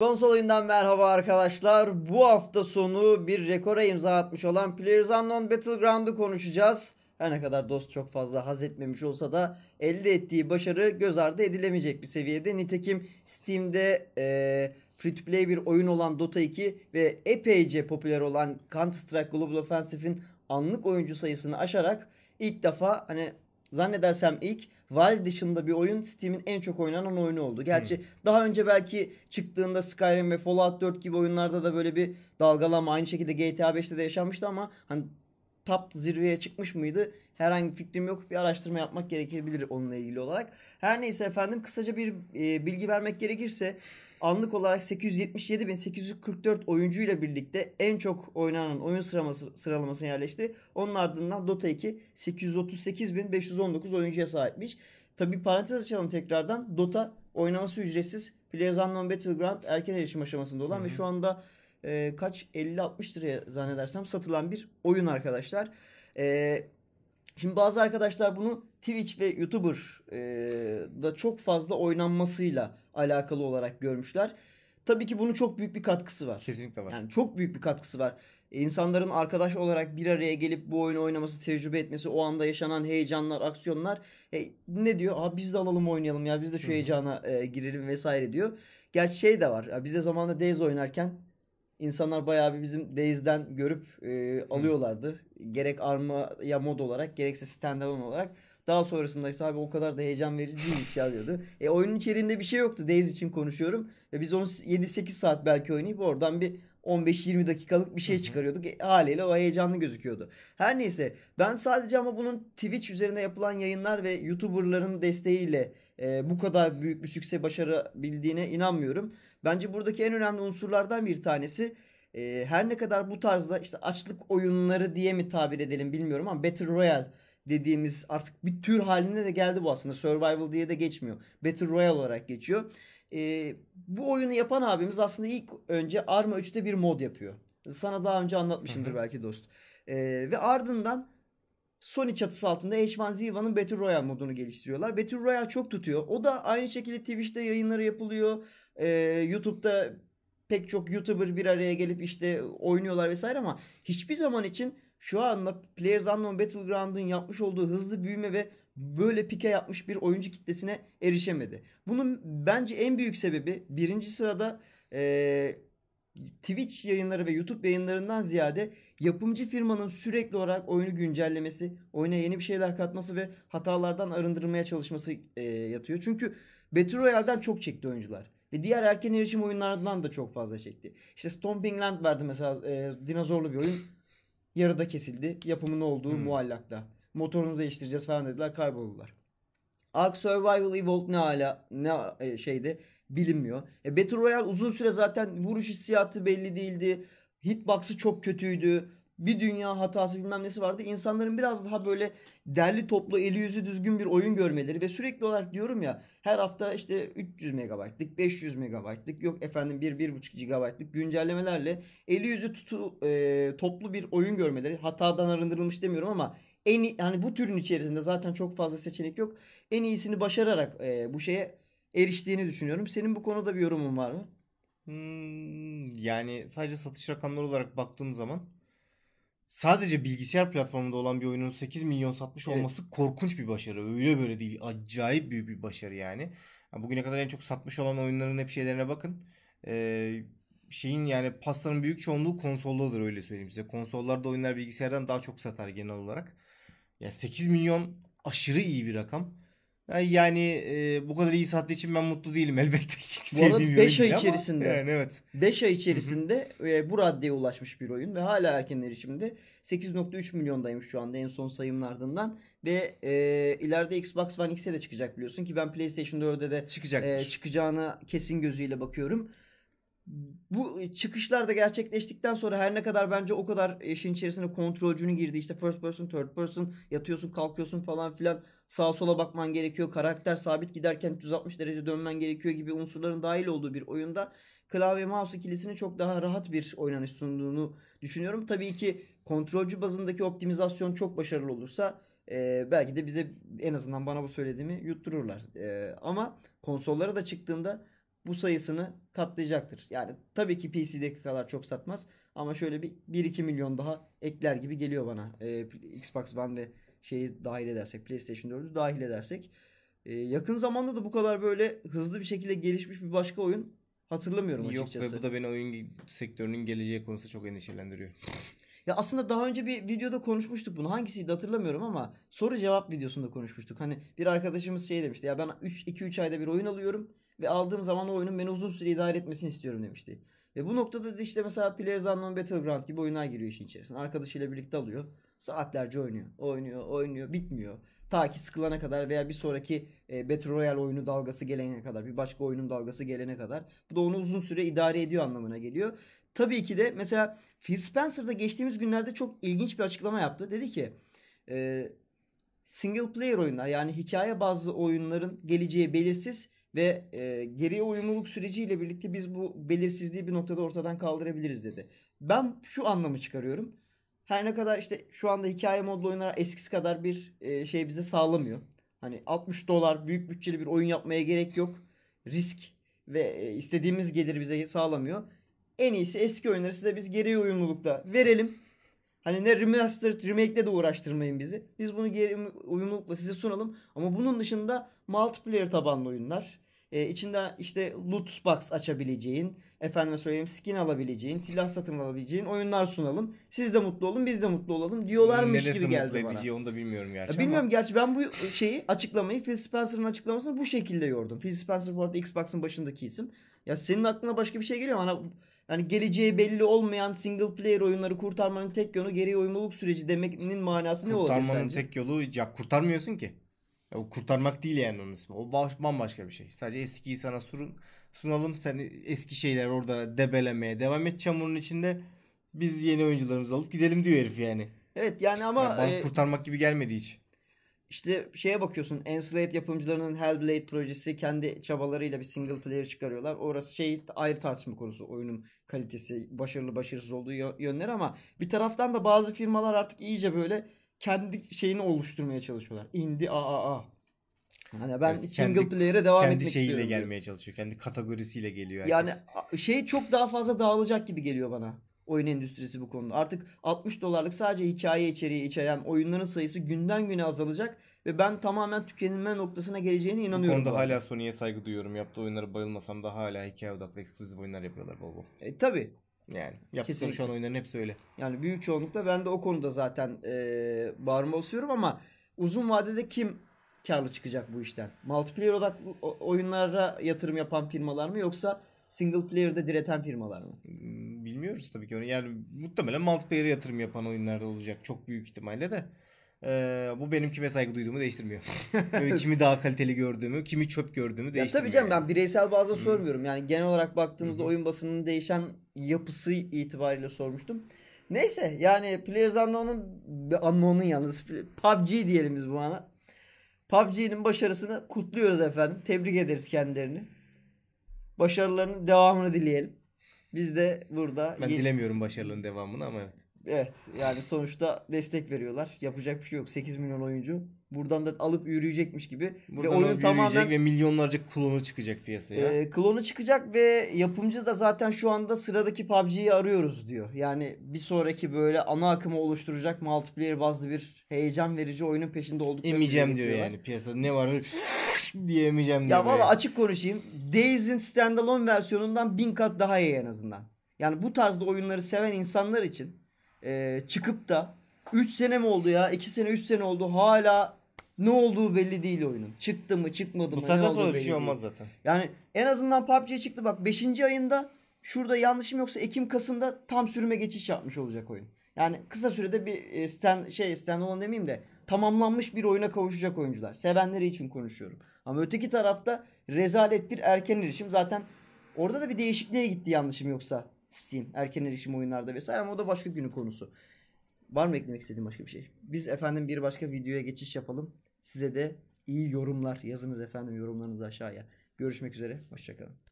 Konsol oyundan merhaba arkadaşlar. Bu hafta sonu bir rekora imza atmış olan PlayerUnknown Battleground'u konuşacağız. Her ne kadar dost çok fazla haz etmemiş olsa da elde ettiği başarı göz ardı edilemeyecek bir seviyede. Nitekim Steam'de e, free to play bir oyun olan Dota 2 ve epeyce popüler olan Counter Strike Global Offensive'in anlık oyuncu sayısını aşarak ilk defa hani Zannedersem ilk Valve dışında bir oyun Steam'in en çok oynanan oyunu oldu. Gerçi hmm. daha önce belki çıktığında Skyrim ve Fallout 4 gibi oyunlarda da böyle bir dalgalama aynı şekilde GTA 5'te de yaşanmıştı ama hani tap zirveye çıkmış mıydı? Herhangi bir fikrim yok. Bir araştırma yapmak gerekebilir onunla ilgili olarak. Her neyse efendim kısaca bir e, bilgi vermek gerekirse anlık olarak 877.844 oyuncu ile birlikte en çok oynanan oyun sıralaması, sıralamasına yerleşti. Onun ardından Dota 2 838.519 oyuncuya sahipmiş. Tabi parantez açalım tekrardan. Dota oynaması ücretsiz. Players Unknown Battleground erken erişim aşamasında olan Hı-hı. ve şu anda e, kaç 50-60 liraya zannedersem satılan bir oyun arkadaşlar. E, şimdi bazı arkadaşlar bunu Twitch ve YouTuber e, da çok fazla oynanmasıyla alakalı olarak görmüşler. Tabii ki bunun çok büyük bir katkısı var. Kesinlikle var. Yani çok büyük bir katkısı var. İnsanların arkadaş olarak bir araya gelip bu oyunu oynaması, tecrübe etmesi, o anda yaşanan heyecanlar, aksiyonlar. E, ne diyor? Aa biz de alalım oynayalım ya biz de şu Hı-hı. heyecana e, girelim vesaire diyor. Gerçi şey de var. Ya, biz de zamanında Days oynarken insanlar bayağı bir bizim Days'den görüp e, alıyorlardı. Gerek armaya mod olarak gerekse standalone olarak. Daha sonrasında işte abi o kadar da heyecan verici değilmiş ya diyordu. E oyunun içeriğinde bir şey yoktu. Days için konuşuyorum. Ve biz onu 7-8 saat belki oynayıp oradan bir 15-20 dakikalık bir şey çıkarıyorduk. E, haliyle o heyecanlı gözüküyordu. Her neyse ben sadece ama bunun Twitch üzerinde yapılan yayınlar ve YouTuber'ların desteğiyle e, bu kadar büyük bir sükse başarabildiğine inanmıyorum. Bence buradaki en önemli unsurlardan bir tanesi e, her ne kadar bu tarzda işte açlık oyunları diye mi tabir edelim bilmiyorum ama Battle Royale dediğimiz artık bir tür haline de geldi bu aslında. Survival diye de geçmiyor. Battle Royale olarak geçiyor. E, bu oyunu yapan abimiz aslında ilk önce Arma 3'te bir mod yapıyor. Sana daha önce anlatmışımdır belki dost. E, ve ardından Sony çatısı altında H1Z1'ın Battle Royale modunu geliştiriyorlar. Battle Royale çok tutuyor. O da aynı şekilde Twitch'te yayınları yapılıyor. Ee, YouTube'da pek çok YouTuber bir araya gelip işte oynuyorlar vesaire ama hiçbir zaman için şu anda PlayersUnknown Battleground'un yapmış olduğu hızlı büyüme ve böyle pike yapmış bir oyuncu kitlesine erişemedi. Bunun bence en büyük sebebi birinci sırada ee, Twitch yayınları ve YouTube yayınlarından ziyade yapımcı firmanın sürekli olarak oyunu güncellemesi, oyuna yeni bir şeyler katması ve hatalardan arındırmaya çalışması e, yatıyor. Çünkü Battle Royale'den çok çekti oyuncular. Ve diğer erken erişim oyunlarından da çok fazla çekti. İşte Stomping Land vardı mesela e, dinozorlu bir oyun. Yarıda kesildi. Yapımın olduğu hmm. muallakta. Motorunu değiştireceğiz falan dediler kayboldular. Ark Survival Evolved ne hala ne e, şeydi bilinmiyor. E Battle Royale uzun süre zaten vuruş hissiyatı belli değildi. Hitbox'ı çok kötüydü. Bir dünya hatası bilmem nesi vardı. İnsanların biraz daha böyle derli toplu eli yüzü düzgün bir oyun görmeleri ve sürekli olarak diyorum ya her hafta işte 300 megabaytlık 500 megabaytlık yok efendim 1 1.5 gigabaytlık güncellemelerle eli yüzü tutu, e, toplu bir oyun görmeleri hatadan arındırılmış demiyorum ama en yani bu türün içerisinde zaten çok fazla seçenek yok. En iyisini başararak e, bu şeye eriştiğini düşünüyorum. Senin bu konuda bir yorumun var mı? Hmm, yani sadece satış rakamları olarak baktığım zaman sadece bilgisayar platformunda olan bir oyunun 8 milyon satmış evet. olması korkunç bir başarı. Öyle böyle değil. Acayip büyük bir başarı yani. Bugüne kadar en çok satmış olan oyunların hep şeylerine bakın. Ee, şeyin yani pastanın büyük çoğunluğu konsollardır öyle söyleyeyim size. Konsollarda oyunlar bilgisayardan daha çok satar genel olarak. Yani 8 milyon aşırı iyi bir rakam. Yani e, bu kadar iyi sattığı için ben mutlu değilim elbette. Çünkü bu arada 5 ay içerisinde. Ama, yani evet. 5 ay içerisinde e, bu raddeye ulaşmış bir oyun ve hala erken erişimde. 8.3 milyondaymış şu anda en son sayımın ardından. Ve e, ileride Xbox One X'e de çıkacak biliyorsun ki ben PlayStation 4'e de çıkacak e, çıkacağına kesin gözüyle bakıyorum bu çıkışlar da gerçekleştikten sonra her ne kadar bence o kadar işin içerisine kontrolcünün girdi. işte first person, third person, yatıyorsun, kalkıyorsun falan filan. Sağa sola bakman gerekiyor. Karakter sabit giderken 360 derece dönmen gerekiyor gibi unsurların dahil olduğu bir oyunda klavye mouse ikilisini çok daha rahat bir oynanış sunduğunu düşünüyorum. Tabii ki kontrolcü bazındaki optimizasyon çok başarılı olursa e, belki de bize en azından bana bu söylediğimi yuttururlar. E, ama konsollara da çıktığında bu sayısını katlayacaktır. Yani tabii ki PC'deki kadar çok satmaz ama şöyle bir 1-2 milyon daha ekler gibi geliyor bana. Ee, Xbox One ve şeyi dahil edersek, PlayStation 4'ü dahil edersek. Ee, yakın zamanda da bu kadar böyle hızlı bir şekilde gelişmiş bir başka oyun hatırlamıyorum Yok, açıkçası. Yok ve bu da beni oyun sektörünün geleceği konusu çok endişelendiriyor. Ya aslında daha önce bir videoda konuşmuştuk bunu. Hangisiydi hatırlamıyorum ama soru cevap videosunda konuşmuştuk. Hani bir arkadaşımız şey demişti. Ya ben 2 3 ayda bir oyun alıyorum ve aldığım zaman o oyunun beni uzun süre idare etmesini istiyorum demişti. Ve bu noktada da işte mesela Players Unknown Battleground gibi oyunlar giriyor işin içerisine. Arkadaşıyla birlikte alıyor. Saatlerce oynuyor. Oynuyor, oynuyor, bitmiyor. Ta ki sıkılana kadar veya bir sonraki e, Battle Royale oyunu dalgası gelene kadar, bir başka oyunun dalgası gelene kadar. Bu da onu uzun süre idare ediyor anlamına geliyor. Tabii ki de mesela Phil Spencer da geçtiğimiz günlerde çok ilginç bir açıklama yaptı. Dedi ki e, single player oyunlar yani hikaye bazlı oyunların geleceği belirsiz ve e, geriye uyumluluk süreciyle birlikte biz bu belirsizliği bir noktada ortadan kaldırabiliriz dedi. Ben şu anlamı çıkarıyorum. Her ne kadar işte şu anda hikaye modlu oyunlar eskisi kadar bir e, şey bize sağlamıyor. Hani 60 dolar büyük bütçeli bir oyun yapmaya gerek yok. Risk ve e, istediğimiz gelir bize sağlamıyor. En iyisi eski oyunları size biz geriye uyumlulukta verelim Hani ne remastered, remake'le de uğraştırmayın bizi. Biz bunu geri uyumlulukla size sunalım. Ama bunun dışında multiplayer tabanlı oyunlar. E, içinde işte loot box açabileceğin, efendime söyleyeyim skin alabileceğin, silah satın alabileceğin oyunlar sunalım. Siz de mutlu olun, biz de mutlu olalım diyorlarmış Neresi gibi geldi mutlu bana. edici onu da bilmiyorum gerçi Ya bilmiyorum gerçi ben bu şeyi açıklamayı Phil Spencer'ın açıklamasını bu şekilde yordum. Phil Spencer bu arada Xbox'ın başındaki isim. Ya senin aklına başka bir şey geliyor mu? Hani yani geleceği belli olmayan single player oyunları kurtarmanın tek yolu geri uyumluluk süreci demeknin manası ama ne olabilir kurtarmanın tek yolu ya kurtarmıyorsun ki kurtarmak değil yani onun ismi. O bambaşka bir şey. Sadece eskiyi sana surun, sunalım. Sen eski şeyler orada debelemeye devam et çamurun içinde. Biz yeni oyuncularımızı alıp gidelim diyor herif yani. Evet yani ama yani bana e, kurtarmak gibi gelmedi hiç. İşte şeye bakıyorsun. Enslaved yapımcılarının Hellblade projesi kendi çabalarıyla bir single player çıkarıyorlar. Orası şey ayrı tartışma konusu. Oyunun kalitesi, başarılı başarısız olduğu yönler ama bir taraftan da bazı firmalar artık iyice böyle kendi şeyini oluşturmaya çalışıyorlar. Indie AAA. Hani ben evet, single kendi, player'e devam etmek istiyorum. Kendi şeyiyle gelmeye çalışıyor. Kendi kategorisiyle geliyor herkes. Yani şey çok daha fazla dağılacak gibi geliyor bana. Oyun endüstrisi bu konuda. Artık 60 dolarlık sadece hikaye içeriği içeren oyunların sayısı günden güne azalacak ve ben tamamen tükenilme noktasına geleceğine inanıyorum. Bu konuda bu hala Sony'ye saygı duyuyorum. Yaptığı oyunlara bayılmasam da hala hikaye odaklı eksklusif oyunlar yapıyorlar bol bol. E, tabii. Yani yaptıkları şu an oyunların hepsi öyle. Yani büyük çoğunlukla ben de o konuda zaten e, bağrıma basıyorum ama uzun vadede kim karlı çıkacak bu işten? Multiplayer odaklı oyunlara yatırım yapan firmalar mı yoksa single player'da direten firmalar mı? Hmm, bilmiyoruz tabii ki. onu. Yani muhtemelen multiplayer'e yatırım yapan oyunlarda olacak çok büyük ihtimalle de. Ee, bu benim kime saygı duyduğumu değiştirmiyor. kimi daha kaliteli gördüğümü, kimi çöp gördüğümü değiştirmiyor. Ya tabii canım ben bireysel bazda sormuyorum. Yani genel olarak baktığımızda oyun basının değişen yapısı itibariyle sormuştum. Neyse yani Players Unknown'un Unknown'un yalnız PUBG diyelim biz bu ana. PUBG'nin başarısını kutluyoruz efendim. Tebrik ederiz kendilerini. Başarılarının devamını dileyelim. Biz de burada... Ben dilemiyorum başarılarının devamını ama evet. Evet yani sonuçta destek veriyorlar. Yapacak bir şey yok. 8 milyon oyuncu buradan da alıp yürüyecekmiş gibi. Buradan ve oyun tamamen ve milyonlarca klonu çıkacak piyasaya. E, klonu çıkacak ve yapımcı da zaten şu anda sıradaki PUBG'yi arıyoruz diyor. Yani bir sonraki böyle ana akımı oluşturacak multiplayer bazlı bir heyecan verici oyunun peşinde olduk. Emeyeceğim diyor yani piyasada ne var diyemeyeceğim diyor. Ya valla açık konuşayım. Days'in standalone versiyonundan bin kat daha iyi en azından. Yani bu tarzda oyunları seven insanlar için e, çıkıp da 3 sene mi oldu ya? 2 sene 3 sene oldu. Hala ne olduğu belli değil oyunun. Çıktı mı çıkmadı mı? Bu saatten sonra bir şey olmaz değil. zaten. Yani en azından PUBG çıktı bak 5. ayında şurada yanlışım yoksa Ekim Kasım'da tam sürüme geçiş yapmış olacak oyun. Yani kısa sürede bir e, stand şey stand olan demeyeyim de tamamlanmış bir oyuna kavuşacak oyuncular. Sevenleri için konuşuyorum. Ama öteki tarafta rezalet bir erken erişim zaten orada da bir değişikliğe gitti yanlışım yoksa. Steam, erken erişim oyunlarda vesaire ama o da başka günün konusu. Var mı eklemek istediğim başka bir şey? Biz efendim bir başka videoya geçiş yapalım. Size de iyi yorumlar yazınız efendim yorumlarınızı aşağıya. Görüşmek üzere, hoşçakalın.